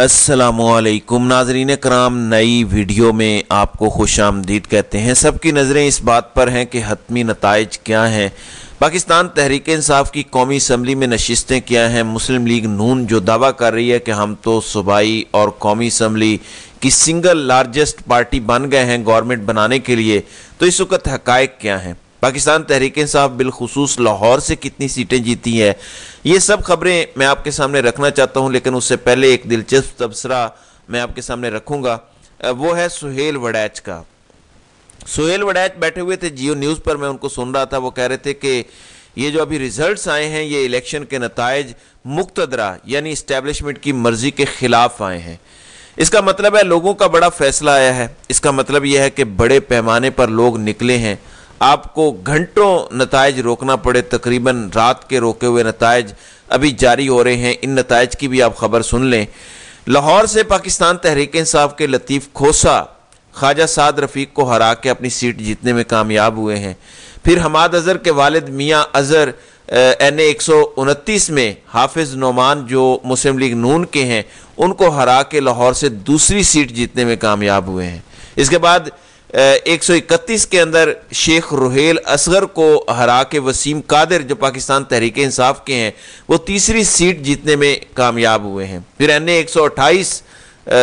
असलकुम नाजरीन कराम नई वीडियो में आपको खुश आमदीद कहते हैं सबकी नज़रें इस बात पर हैं कि हतमी नतज क्या हैं पाकिस्तान तहरीक इसाफ की कौमी असम्बली में नशस्तें क्या हैं मुस्लिम लीग नून जो दावा कर रही है कि हम तो सूबाई और कौमी असम्बली की सिंगल लार्जेस्ट पार्टी बन गए हैं गवर्नमेंट बनाने के लिए तो इस वक्त हक़ क्या हैं पाकिस्तान तहरीक इंसाफ बिलखसूस लाहौर से कितनी सीटें जीती हैं ये सब खबरें मैं आपके सामने रखना चाहता हूँ लेकिन उससे पहले एक दिलचस्प तबसरा मैं आपके सामने रखूंगा वो है सुहेल वड़ैच का सुहेल वड़ैच बैठे हुए थे जियो न्यूज़ पर मैं उनको सुन रहा था वो कह रहे थे कि ये जो अभी रिजल्ट्स आए हैं ये इलेक्शन के नतज मुक्तदरा यानी इस्टेब्लिशमेंट की मर्जी के ख़िलाफ़ आए हैं इसका मतलब है लोगों का बड़ा फैसला आया है इसका मतलब यह है कि बड़े पैमाने पर लोग निकले हैं आपको घंटों नतज रोकना पड़े तकरीबन रात के रोके हुए नतज अभी जारी हो रहे हैं इन नतज की भी आप खबर सुन लें लाहौर से पाकिस्तान तहरीक इंसाफ के लतीफ़ खोसा ख्वाजा साद रफ़ीक को हरा के अपनी सीट जीतने में कामयाब हुए हैं फिर हमाद अज़र के वालिद मियाँ अज़र एन ए एक सौ उनतीस में हाफिज़ नौमान जो मुस्लिम लीग नून के हैं उनको हरा के लाहौर से दूसरी सीट जीतने में कामयाब हुए हैं इसके बाद 131 के अंदर शेख रुहेल असगर को हरा के वसीम कादिर जो पाकिस्तान तहरीक इंसाफ के हैं वो तीसरी सीट जीतने में कामयाब हुए हैं फिर एन ए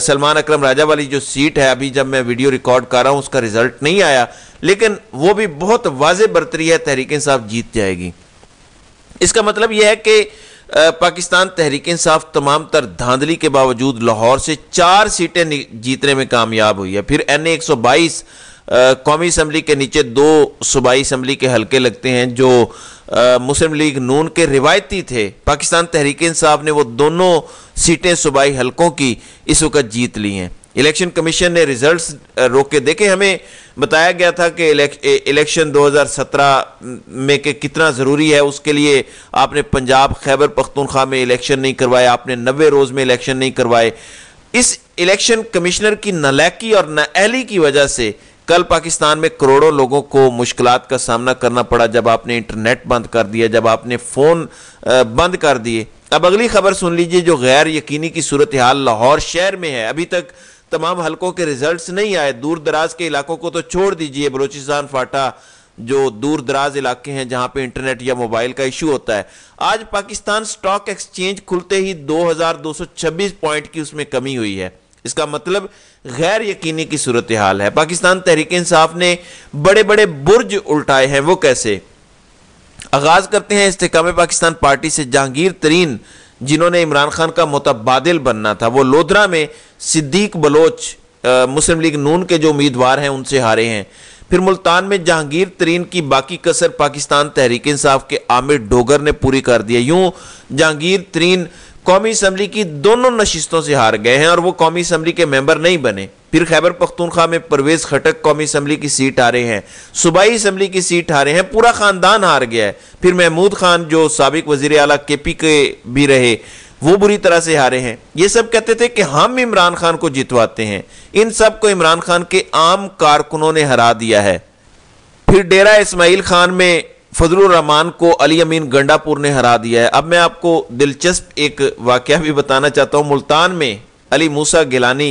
सलमान अकरम राजा वाली जो सीट है अभी जब मैं वीडियो रिकॉर्ड कर रहा हूँ उसका रिजल्ट नहीं आया लेकिन वो भी बहुत वाज बरतरी है तहरीक इंसाफ जीत जाएगी इसका मतलब यह है कि पाकिस्तान तहरीक इंसाफ तमाम तर धांधली के बावजूद लाहौर से चार सीटें जीतने में कामयाब हुई है फिर एन ए एक सौ बाईस कौमी असम्बली के नीचे दो सूबाई असम्बली के हलके लगते हैं जो आ, मुस्लिम लीग नून के रिवायती थे पाकिस्तान तहरीक इंसाफ ने वो दोनों सीटें सूबाई हलकों की इस वक्त जीत ली हैं इलेक्शन कमीशन ने रिजल्ट्स रोक के देखे हमें बताया गया था कि इलेक्शन 2017 में के कितना ज़रूरी है उसके लिए आपने पंजाब खैबर पख्तूनख्वा में इलेक्शन नहीं करवाए आपने नबे रोज़ में इलेक्शन नहीं करवाए इस इलेक्शन कमिश्नर की नलैकी और नाअहली की वजह से कल पाकिस्तान में करोड़ों लोगों को मुश्किल का सामना करना पड़ा जब आपने इंटरनेट बंद कर दिया जब आपने फ़ोन बंद कर दिए अब अगली खबर सुन लीजिए जो गैर यकीनी की सूरत हाल लाहौर शहर में है अभी तक तमाम हलकों के रिजल्ट्स नहीं आए दूर दराज के इलाकों को तो छोड़ दीजिए बलोचिस्तान फाटा जो दूर दराज इलाके हैं जहां पे इंटरनेट या मोबाइल का इशू होता है आज पाकिस्तान स्टॉक एक्सचेंज खुलते ही 2226 पॉइंट की उसमें कमी हुई है इसका मतलब गैर यकीनी की सूरत हाल है पाकिस्तान तहरीक इंसाफ ने बड़े बड़े बुर्ज उल्टाए हैं वो कैसे आगाज करते हैं इस्तेकाम पाकिस्तान पार्टी से जहांगीर तरीन जिन्होंने इमरान खान का मुतबादल बनना था वो लोधरा में सिद्दीक बलोच मुस्लिम लीग नून के जो उम्मीदवार हैं उनसे हारे हैं फिर मुल्तान में जहांगीर तरीन की बाकी कसर पाकिस्तान तहरीक इंसाफ के आमिर डोगर ने पूरी कर दी है यूं जहांगीर तरीन कौमी असम्बली की दोनों नशस्तों से हार गए हैं और वो कौमी असम्बली के मेंबर नहीं बने फिर खैबर पख्तूनख्वा में परवेज खटक कौमी असम्बली की सीट हारे हैं सूबाई असम्बली की सीट हारे हैं पूरा ख़ानदान हार गया है फिर महमूद खान जो सबक वजीर अला के पी के भी रहे वो बुरी तरह से हारे हैं ये सब कहते थे कि हम इमरान खान को जितवाते हैं इन सब को इमरान खान के आम कारकुनों ने हरा दिया है फिर डेरा इसमाइल खान में रहमान को अली अमीन गंडापुर ने हरा दिया है अब मैं आपको दिलचस्प एक वाक्य भी बताना चाहता हूँ मुल्तान में अली मूसा गिलानी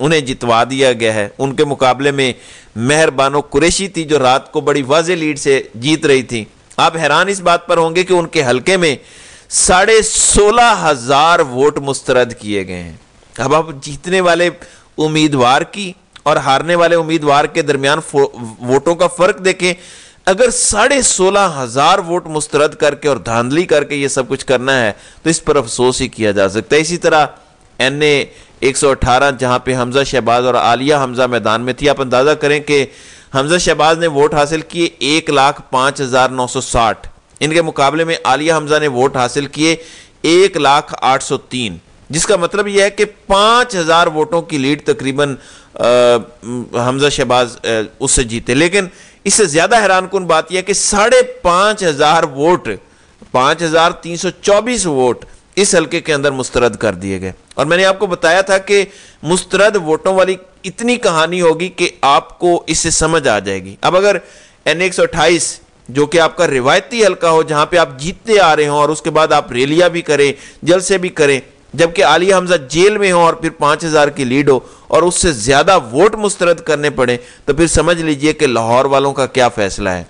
उन्हें जितवा दिया गया है उनके मुकाबले में मेहरबानो कुरेशी थी जो रात को बड़ी वाज लीड से जीत रही थी आप हैरान इस बात पर होंगे कि उनके हलके में साढ़े सोलह हजार वोट मुस्तरद किए गए हैं अब आप जीतने वाले उम्मीदवार की और हारने वाले उम्मीदवार के दरमियान वोटों का फर्क देखें अगर साढ़े सोलह हजार वोट मुस्तरद करके और धांधली करके ये सब कुछ करना है तो इस पर अफसोस ही किया जा सकता है इसी तरह एन ए एक सौ अठारह जहाँ पे हमजा शहबाज और आलिया हमजा मैदान में थी आप अंदाज़ा करें कि हमजा शहबाज ने वोट हासिल किए एक लाख पाँच हज़ार नौ सौ साठ इनके मुकाबले में आलिया हमजा ने वोट हासिल किए एक लाख आठ सौ तीन जिसका मतलब यह है कि पाँच हज़ार वोटों की लीड तकरीबन हमजा शहबाज उससे जीते लेकिन इससे ज़्यादा हैरान कन बात यह कि साढ़े पाँच हज़ार वोट पाँच हज़ार तीन सौ चौबीस वोट इस हलके के अंदर मुस्तरद कर दिए गए और मैंने आपको बताया था कि मुस्तरद वोटों वाली इतनी कहानी होगी कि आपको इससे समझ आ जाएगी अब अगर एन एक जो कि आपका रिवायती हलका हो जहां पे आप जीतते आ रहे हो और उसके बाद आप रैलियाँ भी करें जलसे भी करें जबकि आलिया हमजा जेल में हो और फिर पाँच हज़ार की लीड हो और उससे ज़्यादा वोट मुस्तरद करने पड़े तो फिर समझ लीजिए कि लाहौर वालों का क्या फैसला है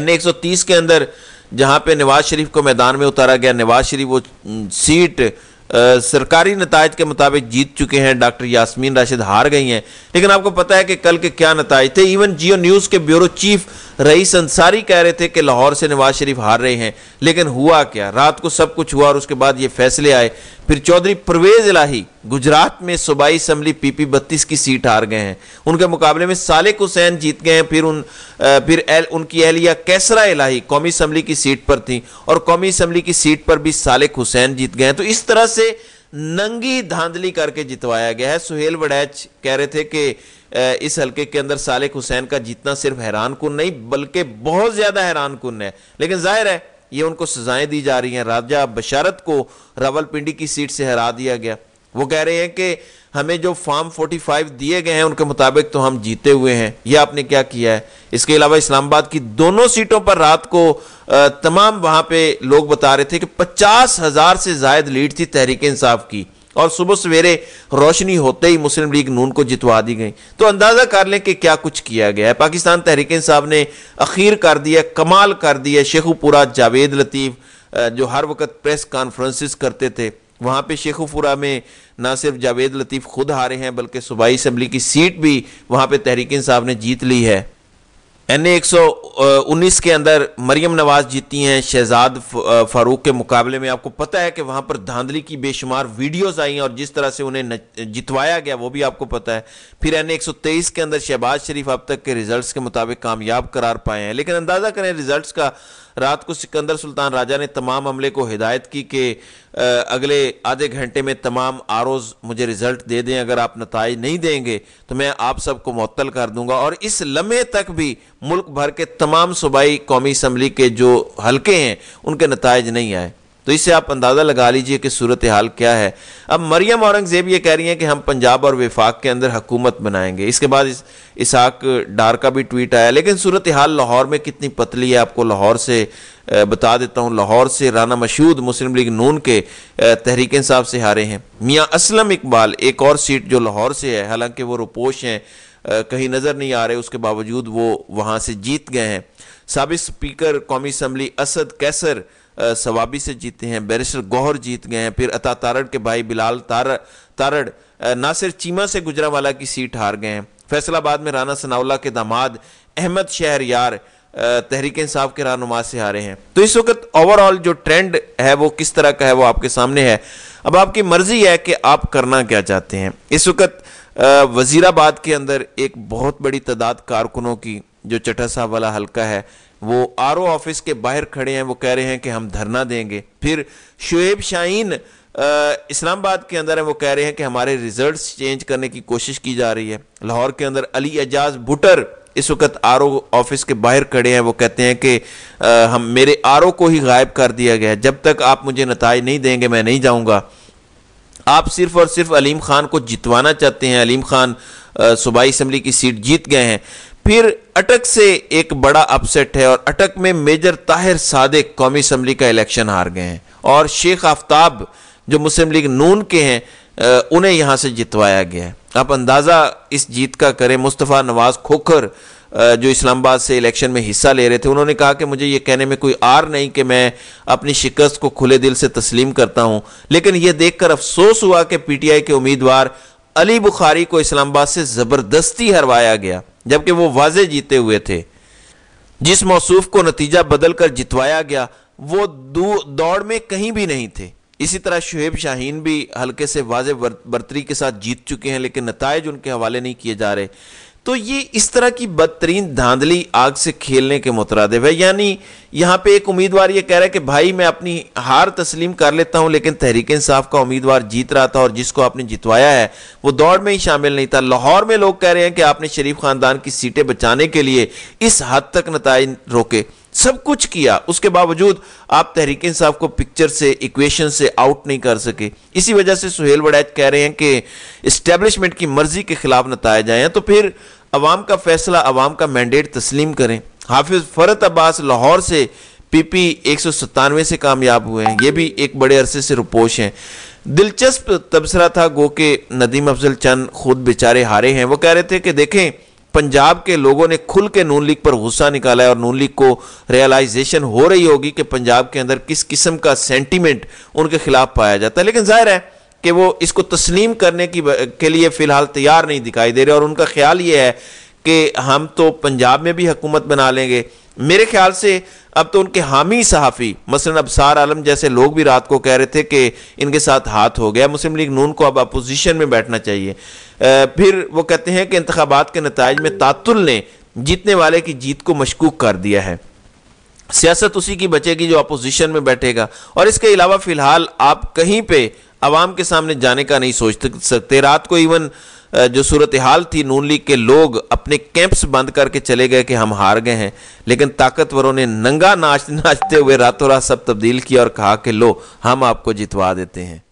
एन के अंदर जहाँ पे नवाज शरीफ को मैदान में उतारा गया नवाज शरीफ वो सीट आ, सरकारी नतज के मुताबिक जीत चुके हैं डॉक्टर यासमीन राशिद हार गई हैं लेकिन आपको पता है कि कल के क्या नतज थे इवन जियो न्यूज़ के ब्यूरो चीफ रईस अंसारी कह रहे थे कि लाहौर से नवाज शरीफ हार रहे हैं लेकिन हुआ क्या रात को सब कुछ हुआ और उसके बाद ये फैसले आए फिर चौधरी परवेज इलाही गुजरात में सूबाई असम्बली पीपी बत्तीस की सीट हार गए हैं उनके मुकाबले में सालिक हुसैन जीत गए हैं फिर उन फिर एल, उनकी एहलिया कैसरा इलाही कौमी असम्बली की सीट पर थी और कौमी असम्बली की सीट पर भी सालिक हुसैन जीत गए हैं तो इस तरह से नंगी धांधली करके जितवाया गया है सुहेल वड़ैच कह रहे थे कि इस हलके के अंदर सालिक हुसैन का जीतना सिर्फ हैरान कन नहीं बल्कि बहुत ज़्यादा हैरान कन है लेकिन जाहिर है ये उनको सजाएं दी जा रही हैं राजा बशारत को रावलपिंडी की सीट से हरा दिया गया वो कह रहे हैं कि हमें जो फॉर्म 45 दिए गए हैं उनके मुताबिक तो हम जीते हुए हैं ये आपने क्या किया है इसके अलावा इस्लामाबाद की दोनों सीटों पर रात को तमाम वहाँ पे लोग बता रहे थे कि पचास हज़ार से जायद लीड थी तहरीक इंसाफ की और सुबह सवेरे रोशनी होते ही मुस्लिम लीग नून को जितवा दी गई तो अंदाज़ा कर लें कि क्या कुछ किया गया है पाकिस्तान तहरीक साहब ने अखीर कर दिया कमाल कर दिया शेखुपुरा जावेद लतीफ़ जो हर वक्त प्रेस कॉन्फ्रेंसिस करते थे वहाँ पे शेखुपुरा में ना सिर्फ जावेद लतीफ़ खुद हारे हैं बल्कि सूबाई असम्बली की सीट भी वहाँ पे तहरीक साहब ने जीत ली है एन ए के अंदर मरियम नवाज जीती हैं शहजाद फारूक के मुकाबले में आपको पता है कि वहाँ पर धांधली की बेशुमार वीडियोस आई हैं और जिस तरह से उन्हें जितवाया गया वो भी आपको पता है फिर एन ए के अंदर शहबाज शरीफ अब तक के रिजल्ट्स के मुताबिक कामयाब करार पाए हैं लेकिन अंदाज़ा करें रिजल्ट का रात को सिकंदर सुल्तान राजा ने तमाम अमले को हिदायत की कि अगले आधे घंटे में तमाम आरोज मुझे रिज़ल्ट दे दें अगर आप नतज नहीं देंगे तो मैं आप सबको मअतल कर दूंगा और इस लम्हे तक भी मुल्क भर के तमाम सूबाई कौमी इसम्बली के जो हल्के हैं उनके नतज नहीं आए तो इससे आप अंदाज़ा लगा लीजिए कि सूरत हाल क्या है अब मरियम औरंगज़ेब ये कह रही हैं कि हम पंजाब और विफाक के अंदर हकूमत बनाएंगे इसके बाद इस इसाक डार का भी ट्वीट आया लेकिन सूरत हाल लाहौर में कितनी पतली है आपको लाहौर से बता देता हूँ लाहौर से राना मशहूद मुस्लिम लीग नून के तहरीक साहब से हारे हैं मियाँ असलम इकबाल एक और सीट जो लाहौर से है हालांकि वो रुपोश हैं कहीं नज़र नहीं आ रहे उसके बावजूद वो वहाँ से जीत गए हैं सबक स्पीकर कौमी असम्बली असद कैसर सवाबी से जीते हैं बैरिस्टर गौहर जीत गए हैं फिर अता तारड़ के भाई बिलाल तार तारड़ सिर्फ चीमा से गुजरावाला की सीट हार गए हैं फैसलाबाद में राना सनाउल्ला के दामाद अहमद यार तहरीक इंसाफ के रहनुमा से हारे हैं तो इस वक्त ओवरऑल जो ट्रेंड है वो किस तरह का है वो आपके सामने है अब आपकी मर्जी है कि आप करना क्या चाहते हैं इस वक्त वजीराबाद के अंदर एक बहुत बड़ी तादाद कारकुनों की जो चटा साहब वाला हल्का है वो आर ऑफिस के बाहर खड़े हैं वो कह रहे हैं कि हम धरना देंगे फिर शुएब शाहीन इस्लामाबाद के अंदर है वो कह रहे हैं कि हमारे रिजल्ट्स चेंज करने की कोशिश की जा रही है लाहौर के अंदर अली एजाज भुटर इस वक्त आर ऑफिस के बाहर खड़े हैं वो कहते हैं कि आ, हम मेरे आर को ही गायब कर दिया गया है जब तक आप मुझे नतज नहीं देंगे मैं नहीं जाऊँगा आप सिर्फ और सिर्फ अलीम खान को जितवाना चाहते हैं अलीम खान सूबाई असम्बली की सीट जीत गए हैं फिर अटक से एक बड़ा अपसेट है और अटक में मेजर ताहिर सादिक कौमी असम्बली का इलेक्शन हार गए हैं और शेख आफ्ताब जो मुस्लिम लीग नून के हैं उन्हें यहाँ से जितवाया गया है आप अंदाज़ा इस जीत का करें मुस्तफ़ा नवाज़ खोखर जो इस्लामाबाद से इलेक्शन में हिस्सा ले रहे थे उन्होंने कहा कि मुझे ये कहने में कोई आर नहीं कि मैं अपनी शिकस्त को खुले दिल से तस्लीम करता हूँ लेकिन यह देखकर अफसोस हुआ कि पीटीआई के उम्मीदवार अली बुखारी को इस्लामाबाद से ज़बरदस्ती हरवाया गया जबकि वो वाजे जीते हुए थे जिस मौसू को नतीजा बदल कर जितवाया गया वो दौड़ में कहीं भी नहीं थे इसी तरह शुहेब शाहीन भी हल्के से वाजे बर्तरी के साथ जीत चुके हैं लेकिन नतज उनके हवाले नहीं किए जा रहे तो ये इस तरह की बदतरीन धांधली आग से खेलने के मुतरद है यानी यहाँ पे एक उम्मीदवार ये कह रहा है कि भाई मैं अपनी हार तस्लीम कर लेता हूँ लेकिन तहरीक इंसाफ का उम्मीदवार जीत रहा था और जिसको आपने जितवाया है वो दौड़ में ही शामिल नहीं था लाहौर में लोग कह रहे हैं कि आपने शरीफ खानदान की सीटें बचाने के लिए इस हद तक नतज रोके सब कुछ किया उसके बावजूद आप तहरीक इंसाफ को पिक्चर से इक्वेशन से आउट नहीं कर सके इसी वजह से सुहेल वडैत कह रहे हैं कि इस्टेब्लिशमेंट की मर्जी के खिलाफ नतज आए हैं तो फिर अवाम का फैसला अवाम का मैंडेट तस्लीम करें हाफिज फ़रत अब्बास लाहौर से पी पी एक सौ सत्तानवे से कामयाब हुए हैं ये भी एक बड़े अरसे से रुपोश हैं दिलचस्प तबसरा था गो के नदीम अफजल चंद खुद बेचारे हारे हैं वो कह रहे थे कि देखें पंजाब के लोगों ने खुल के नून लीग पर गुस्सा निकाला है और नून लीग को रियलाइजेशन हो रही होगी कि पंजाब के अंदर किस किस्म का सेंटीमेंट उनके खिलाफ पाया जाता है लेकिन जाहिर है कि वो इसको तस्लीम करने की के लिए फ़िलहाल तैयार नहीं दिखाई दे रहे और उनका ख्याल ये है कि हम तो पंजाब में भी हुकूमत बना लेंगे मेरे ख्याल से अब तो उनके हामी सहाफ़ी मसलन अबसार आलम जैसे लोग भी रात को कह रहे थे कि इनके साथ हाथ हो गया मुस्लिम लीग नून को अब अपोजिशन में बैठना चाहिए फिर वो कहते हैं कि इंतबात के नतज में तातुल ने जीतने वाले की जीत को मशकूक कर दिया है सियासत उसी की बचेगी जो अपोजिशन में बैठेगा और इसके अलावा फिलहाल आप कहीं पे आवाम के सामने जाने का नहीं सोच सकते रात को इवन जो सूरत हाल थी नून लीग के लोग अपने कैंप्स बंद करके चले गए कि हम हार गए हैं लेकिन ताकतवरों ने नंगा नाच नाचते हुए रातों रात सब तब्दील किया और कहा कि लो हम आपको जितवा देते हैं